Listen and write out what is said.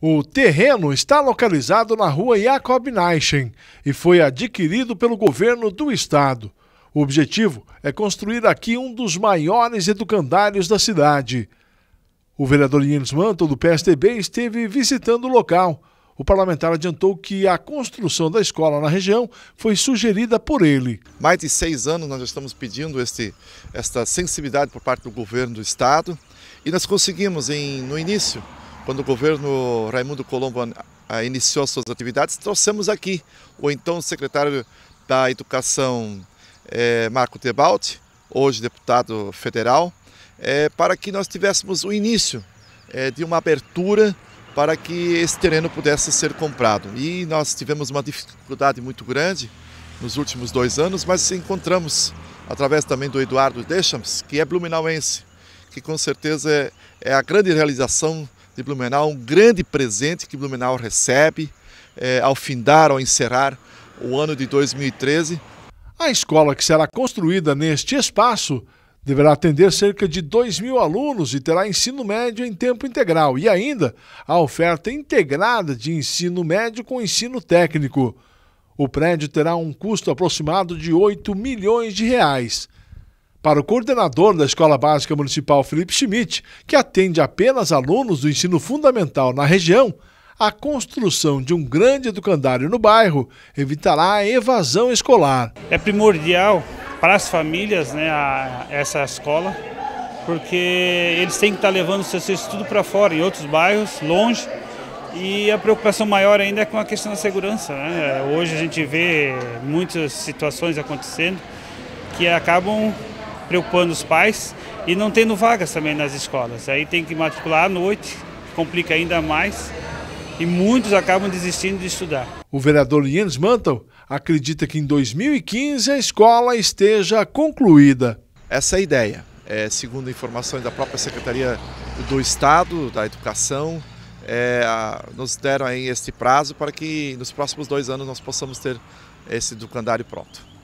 O terreno está localizado na rua Jacob Neischen e foi adquirido pelo governo do estado. O objetivo é construir aqui um dos maiores educandários da cidade. O vereador Jens Manto, do PSDB, esteve visitando o local. O parlamentar adiantou que a construção da escola na região foi sugerida por ele. Mais de seis anos nós estamos pedindo este, esta sensibilidade por parte do governo do Estado e nós conseguimos, em, no início quando o governo Raimundo Colombo iniciou suas atividades, trouxemos aqui o então secretário da Educação, é, Marco Tebaldi, hoje deputado federal, é, para que nós tivéssemos o início é, de uma abertura para que esse terreno pudesse ser comprado. E nós tivemos uma dificuldade muito grande nos últimos dois anos, mas encontramos, através também do Eduardo Deixams, que é blumenauense, que com certeza é, é a grande realização de Blumenau, um grande presente que Blumenau recebe é, ao findar, ao encerrar o ano de 2013. A escola que será construída neste espaço deverá atender cerca de 2 mil alunos e terá ensino médio em tempo integral e ainda a oferta integrada de ensino médio com ensino técnico. O prédio terá um custo aproximado de 8 milhões de reais. Para o coordenador da Escola Básica Municipal Felipe Schmidt, que atende apenas alunos do ensino fundamental na região, a construção de um grande educandário no bairro evitará a evasão escolar. É primordial para as famílias né, a, essa escola, porque eles têm que estar levando seus estudos para fora, em outros bairros, longe. E a preocupação maior ainda é com a questão da segurança. Né? Hoje a gente vê muitas situações acontecendo que acabam preocupando os pais e não tendo vagas também nas escolas. Aí tem que matricular à noite, complica ainda mais e muitos acabam desistindo de estudar. O vereador Lienes Mantel acredita que em 2015 a escola esteja concluída. Essa é a ideia. É, segundo informações da própria Secretaria do Estado da Educação, é, nos deram aí este prazo para que nos próximos dois anos nós possamos ter esse educandário pronto.